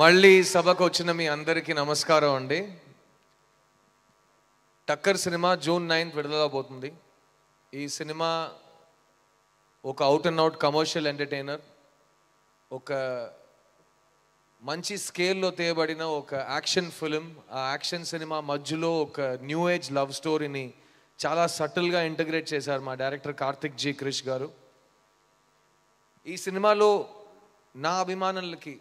మళ్ళీ సభకు వచ్చిన మీ అందరికీ నమస్కారం అండి టక్కర్ సినిమా జూన్ నైన్త్ విడుదలబోతుంది ఈ సినిమా ఒక out and out commercial entertainer ఒక మంచి స్కేల్లో తీయబడిన ఒక యాక్షన్ ఫిలిం ఆ యాక్షన్ సినిమా మధ్యలో ఒక న్యూ ఏజ్ లవ్ స్టోరీని చాలా సటిల్గా ఇంటగ్రేట్ చేశారు మా డైరెక్టర్ కార్తిక్ జీ క్రిష్ గారు ఈ సినిమాలో నా అభిమానులకి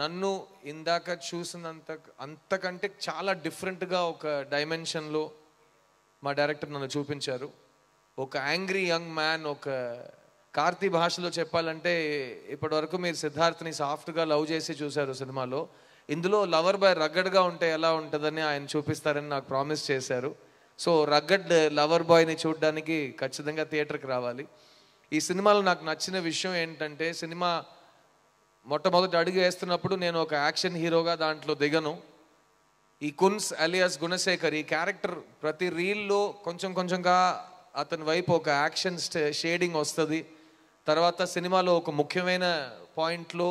నన్ను ఇందాక చూసినంత అంతకంటే చాలా డిఫరెంట్గా ఒక డైమెన్షన్లో మా డైరెక్టర్ నన్ను చూపించారు ఒక యాంగ్రీ యంగ్ మ్యాన్ ఒక కార్తీ భాషలో చెప్పాలంటే ఇప్పటివరకు మీరు సిద్ధార్థ్ని సాఫ్ట్గా లవ్ చేసి చూశారు సినిమాలో ఇందులో లవర్ బాయ్ రగ్గడ్గా ఉంటే ఎలా ఉంటుందని ఆయన చూపిస్తారని నాకు ప్రామిస్ చేశారు సో రగ్గడ్ లవర్ బాయ్ని చూడడానికి ఖచ్చితంగా థియేటర్కి రావాలి ఈ సినిమాలో నాకు నచ్చిన విషయం ఏంటంటే సినిమా మొట్టమొదటి అడుగు వేస్తున్నప్పుడు నేను ఒక యాక్షన్ హీరోగా దాంట్లో దిగను ఈ కున్స్ అలియాస్ గుణశేఖర్ ఈ క్యారెక్టర్ ప్రతి రీల్లో కొంచెం కొంచెంగా అతని వైపు ఒక యాక్షన్ షేడింగ్ వస్తుంది తర్వాత సినిమాలో ఒక ముఖ్యమైన పాయింట్లో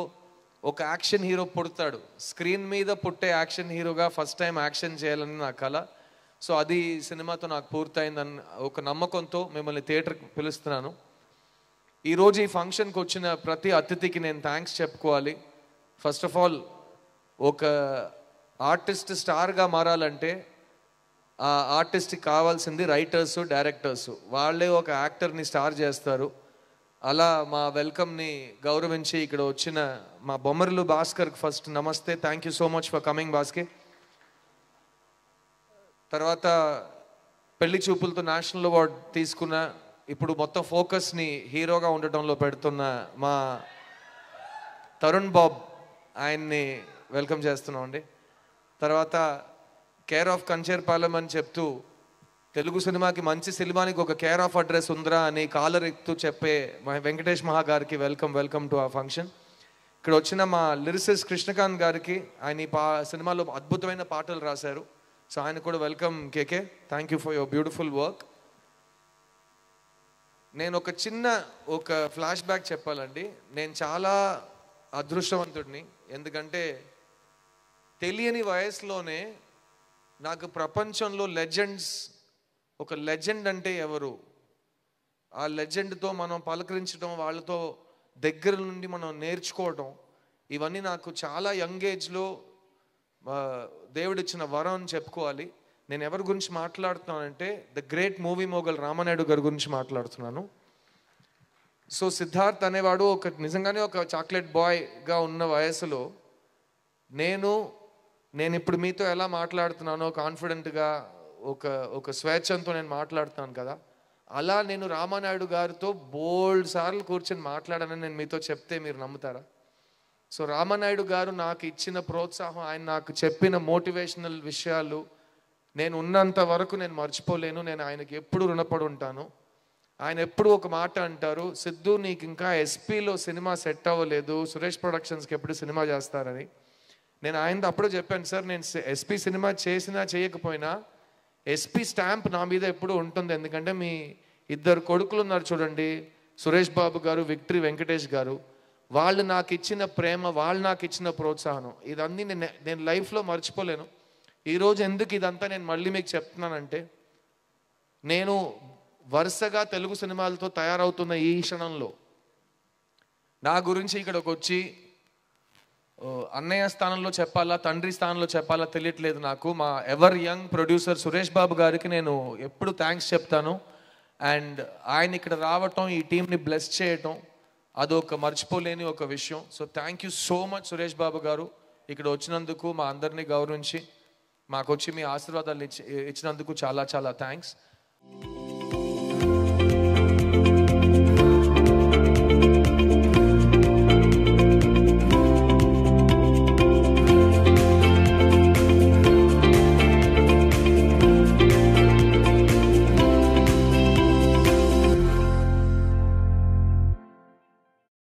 ఒక యాక్షన్ హీరో పుడతాడు స్క్రీన్ మీద పుట్టే యాక్షన్ హీరోగా ఫస్ట్ టైం యాక్షన్ చేయాలని నా కళ సో అది సినిమాతో నాకు పూర్తయిందని ఒక నమ్మకంతో మిమ్మల్ని థియేటర్కి పిలుస్తున్నాను ఈరోజు ఈ ఫంక్షన్కి వచ్చిన ప్రతి అతిథికి నేను థ్యాంక్స్ చెప్పుకోవాలి ఫస్ట్ ఆఫ్ ఆల్ ఒక ఆర్టిస్ట్ స్టార్గా మారాలంటే ఆ ఆర్టిస్ట్కి కావాల్సింది రైటర్స్ డైరెక్టర్స్ వాళ్ళే ఒక యాక్టర్ని స్టార్ చేస్తారు అలా మా వెల్కమ్ని గౌరవించి ఇక్కడ వచ్చిన మా బొమ్మరులు భాస్కర్కి ఫస్ట్ నమస్తే thank you so much for coming భాస్కే తర్వాత పెళ్లి చూపులతో నేషనల్ అవార్డు తీసుకున్న ఇప్పుడు మొత్తం ఫోకస్ని హీరోగా ఉండటంలో పెడుతున్న మా తరుణ్ బాబ్ ఆయన్ని వెల్కమ్ చేస్తున్నాం అండి తర్వాత కేర్ ఆఫ్ కంచేర్పాలెం అని చెప్తూ తెలుగు సినిమాకి మంచి సినిమానికి ఒక కేర్ ఆఫ్ అడ్రస్ ఉందిరా అని కాలర్ ఎక్కుతూ చెప్పే వెంకటేష్ మహా గారికి వెల్కమ్ వెల్కమ్ టు ఆ ఫంక్షన్ ఇక్కడ వచ్చిన మా లిరిసిస్ కృష్ణకాంత్ గారికి ఆయన ఈ పా సినిమాలో అద్భుతమైన పాటలు రాశారు సో ఆయన కూడా welcome KK thank you for your beautiful work నేను ఒక చిన్న ఒక ఫ్లాష్ బ్యాక్ చెప్పాలండి నేను చాలా అదృష్టవంతుడిని ఎందుకంటే తెలియని వయసులోనే నాకు ప్రపంచంలో లెజెండ్స్ ఒక లెజెండ్ అంటే ఎవరు ఆ లెజెండ్తో మనం పలకరించడం వాళ్ళతో దగ్గర నుండి మనం నేర్చుకోవడం ఇవన్నీ నాకు చాలా యంగ్ ఏజ్లో దేవుడిచ్చిన వరం అని చెప్పుకోవాలి నేను ఎవరి గురించి మాట్లాడుతున్నానంటే the great movie mogul Ramanaidu గారి గురించి మాట్లాడుతున్నాను సో సిద్ధార్థ్ అనేవాడు ఒక నిజంగానే ఒక చాక్లెట్ బాయ్గా ఉన్న వయసులో నేను నేను ఇప్పుడు మీతో ఎలా మాట్లాడుతున్నానో కాన్ఫిడెంట్గా ఒక ఒక స్వేచ్ఛంతో నేను మాట్లాడుతున్నాను కదా అలా నేను రామానాయుడు గారితో బోల్డ్ సార్లు కూర్చొని మాట్లాడానని నేను మీతో చెప్తే మీరు నమ్ముతారా సో రామానాయుడు గారు నాకు ఇచ్చిన ప్రోత్సాహం ఆయన నాకు చెప్పిన మోటివేషనల్ విషయాలు నేను ఉన్నంత వరకు నేను మర్చిపోలేను నేను ఆయనకి ఎప్పుడు రుణపడి ఉంటాను ఆయన ఎప్పుడు ఒక మాట అంటారు సిద్ధు నీకు ఇంకా ఎస్పీలో సినిమా సెట్ అవ్వలేదు సురేష్ ప్రొడక్షన్స్కి ఎప్పుడు సినిమా చేస్తారని నేను ఆయనతో అప్పుడు చెప్పాను సార్ నేను ఎస్పీ సినిమా చేసినా చేయకపోయినా ఎస్పీ స్టాంప్ నా మీద ఎప్పుడు ఉంటుంది ఎందుకంటే మీ ఇద్దరు కొడుకులు ఉన్నారు చూడండి సురేష్ బాబు గారు విక్టరీ వెంకటేష్ గారు వాళ్ళు నాకు ఇచ్చిన ప్రేమ వాళ్ళు నాకు ఇచ్చిన ప్రోత్సాహం ఇదన్నీ నేను నేను లైఫ్లో మర్చిపోలేను ఈరోజు ఎందుకు ఇదంతా నేను మళ్ళీ మీకు చెప్తున్నానంటే నేను వరుసగా తెలుగు సినిమాలతో తయారవుతున్న ఈ క్షణంలో నా గురించి ఇక్కడికి వచ్చి అన్నయ్య స్థానంలో చెప్పాలా తండ్రి స్థానంలో చెప్పాలా తెలియట్లేదు నాకు మా ever young producer Suresh Babu గారికి నేను ఎప్పుడు థ్యాంక్స్ చెప్తాను అండ్ ఆయన ఇక్కడ రావటం ఈ టీంని బ్లెస్ చేయటం అదొక మర్చిపోలేని ఒక విషయం so thank you so much Suresh Babu గారు ఇక్కడ వచ్చినందుకు మా అందరినీ గౌరవించి మాకు వచ్చి మీ ఆశీర్వాదాలు ఇచ్చినందుకు చాలా చాలా థ్యాంక్స్